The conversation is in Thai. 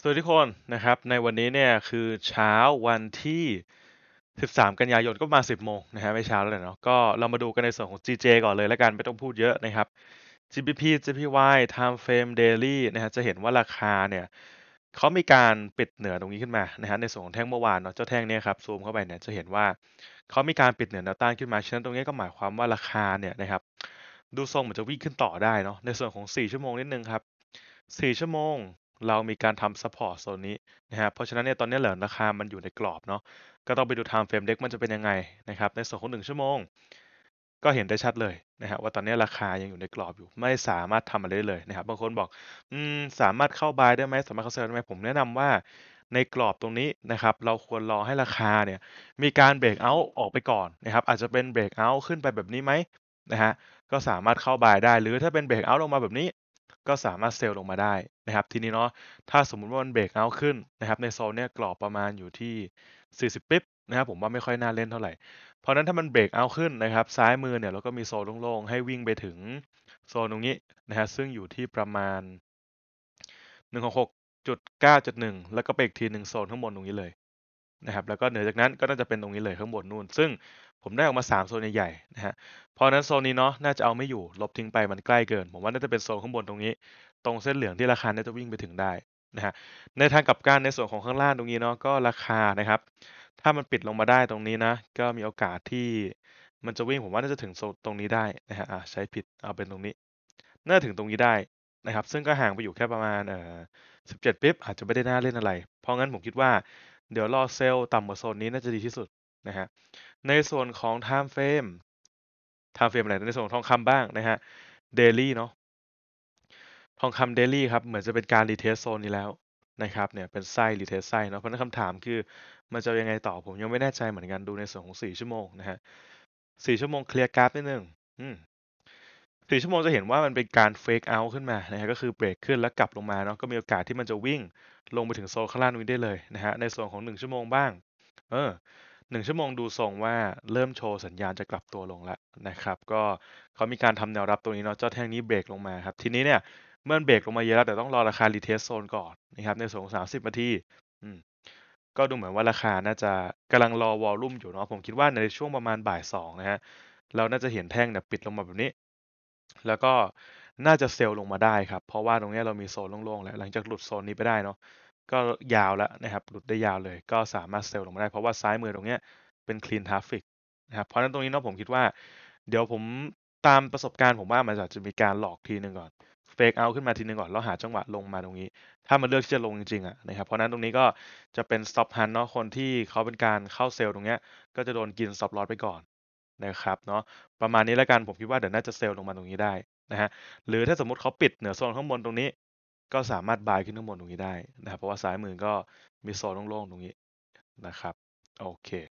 สวัสดีทุกคนนะครับในวันนี้เนี่ยคือเช้าวันที่ 13 กันยายนก็มา 10 โมงนะฮะไม่เช้าแล้วเนาะก็เรามาดูกันในส่วนของ GJ ก่อนเลย แล้วกันไม่ต้องพูดเยอะนะครับ GBP GPY Time Frame Daily นะฮะจะเห็นว่าราคาเนี่ยเขามีการปิดเหนือตรงนี้ขึ้นมานะฮะในส่วนของแท่งเมื่อวานเนาะเจ้าแท่งเนี่ยครับซูมเข้าไปเนี่ยจะเห็นว่า เขามีการปิดเหนือแนวต้านขึ้นมา ฉะนั้นตรงนี้ก็หมายความว่าราคาเนี่ยนะครับดูทรงเหมือนจะวิ่งขึ้นต่อได้เนาะในส่วนของ 4 ชั่วโมงนิดนึงครับ 4 ชั่วโมงเรามีการทำซัพพอร์ตโซนนี้นะครับเพราะฉะนั้นเนี่ยตอนนี้เหลือราคา มันอยู่ในกรอบเนาะ ก็ต้องไปดูไทม์เฟรมเด็กมันจะเป็นยังไงนะครับ ในส่วนของหนึ่ง ชั่วโมง ก็เห็นได้ชัดเลยนะครับว่าตอนนี้ราคายังอยู่ในกรอบอยู่ ไม่สามารถทำอะไรได้เลยนะครับ บางคนบอกอสามารถเข้าบายได้ไหมสามารถเข้าเซลได้ไหมผมแนะนำว่า ในกรอบตรงนี้นะครับ เราควรรอให้ราคาเนี่ย มีการเบรกเอาท์ออกไปก่อนนะครับ อาจจะเป็นเบรกเอาท์ขึ้นไปแบบนี้ไหมนะฮะ ก็สามารถเข้าบายได้ หรือถ้าเป็นเบรกเอาท์ลงมาแบบนี้ก็สามารถเซลล์ลงมาได้นะครับ ทีนี้เนาะ ถ้าสมมุติว่ามันเบรกเอาขึ้นนะครับ ในโซนเนี้ยกรอบประมาณอยู่ที่ 40ปิ๊บนะครับ ผมว่าไม่ค่อยน่าเล่นเท่าไหร่เพราะนั้นถ้ามันเบรกเอาขึ้นนะครับ ซ้ายมือเนี่ยเราก็มีโซนโล่งๆให้วิ่งไปถึงโซนตรงนี้นะฮะซึ่งอยู่ที่ประมาณ 166.9.1 แล้วก็ไปอีกทีหนึ่งโซนข้างบนตรงนี้เลยนะครับแล้วก็เหนือจากนั้นก็น่าจะเป็นตรงนี้เลยข้างบนนู่น ซึ่งผมได้ออกมา 3 โซนใหญ่ๆนะฮะ เพราะนั้นโซนนี้เนาะน่าจะเอาไม่อยู่ลบทิ้งไปมันใกล้เกิน ผมว่าน่าจะเป็นโซนข้างบนตรงนี้ ตรงเส้นเหลืองที่ราคาน่าจะวิ่งไปถึงได้นะฮะ ในทางกลับกันในส่วนของข้างล่างตรงนี้เนาะก็ราคานะครับ ถ้ามันปิดลงมาได้ตรงนี้นะ ก็มีโอกาสที่มันจะวิ่งผมว่าน่าจะถึงโซนตรงนี้ได้นะฮะใช้ผิดเอาเป็นตรงนี้น่าถึงตรงนี้ได้นะครับ ซึ่งก็ห่างไปอยู่แค่ประมาณเอ่อสิบเจ็ดปิ๊บอาจจะไม่ได้น่าเล่นอะไร เพราะงั้นผมคิดว่าเดี๋ยวรอเซลล์ต่ำกว่าโซนนี้น่าจะดีที่สุดนะฮะในส่วนของ time frame time frame อะไรในส่วนของทองคำบ้างนะฮะ daily เนาะ ทองคำ daily ครับ เหมือนจะเป็นการรีเทสโซนนี้แล้วนะครับ เนี่ยเป็นไส้รีเทสไส้เนาะ เพราะนั้นคำถามคือ มันจะยังไงต่อผมยังไม่แน่ใจเหมือนกันดูในส่วนของ 4 ชั่วโมงนะฮะ4ชั่วโมงเคลียร์กราฟนิดนึงสี่ชั่วโมงจะเห็นว่ามันเป็นการเฟกเอาขึ้นมานะฮะ ก็คือเบรกขึ้นแล้วกลับลงมาเนาะ ก็มีโอกาสที่มันจะวิ่งลงไปถึงโซนข้างล่างนี้ได้เลยนะฮะ ในส่วนของ1ชั่วโมงบ้าง เออหนึ่งชั่วโมงดูทรงว่าเริ่มโชว์สัญญาณจะกลับตัวลงแล้วนะครับ ก็เขามีการทำแนวรับตรงนี้เนาะเจ้าแท่งนี้เบรกลงมาครับ ทีนี้เนี่ยเมื่อเบรกลงมาเยอะแล้วแต่ต้องรอราคารีเทสโซนก่อนนะครับ ในส่วนของสามสิบนาทีก็ดูเหมือนว่าราคาน่าจะกำลังรอวอลลุ่มอยู่เนาะผมคิดว่าในช่วงประมาณบ่ายสองนะฮะ เราน่าจะเห็นแท่งเนี่ยปิดลงมาแบบนี้ แล้วก็น่าจะเซลล์ลงมาได้ครับ เพราะว่าตรงนี้เรามีโซนโล่งๆแล้วหลังจากหลุดโซนนี้ไปได้เนาะก็ยาวแล้วนะครับหลุดได้ยาวเลยก็สามารถเซลลงมาได้เพราะว่าซ้ายมือตรงเนี้ยเป็น clean traffic นะครับเพราะฉะนั้นตรงนี้เนาะผมคิดว่า เดี๋ยวผมตามประสบการณ์ผมว่ามันอาจจะมีการหลอกทีนึงก่อนเฟกเอาขึ้นมาทีนึงก่อน แล้วหาจังหวะลงมาตรงนี้ ถ้ามันเลือกที่จะลงจริงๆ อ่ะนะครับเพราะนั้นตรงนี้ก็จะเป็นสต็อปฮันเนาะคนที่เขาเป็นการเข้าเซลล์ตรงเนี้ยก็จะโดนกินสต็อปลอ s ไปก่อนนะครับเนาะประมาณนี้แล้วกันผมคิดว่าเดี๋ยวน่าจะเซลล์ลงมาตรงนี้ได้นะฮะหรือถ้าสมมติเขาปิดเหนือโซนข้างบนตรงนี้ก็สามารถบายขึ้นข้างบนตรงนี้ได้นะครับเพราะว่าซ้ายมือ ก็มีโซนโล่งๆตรงนี้นะครับโอเค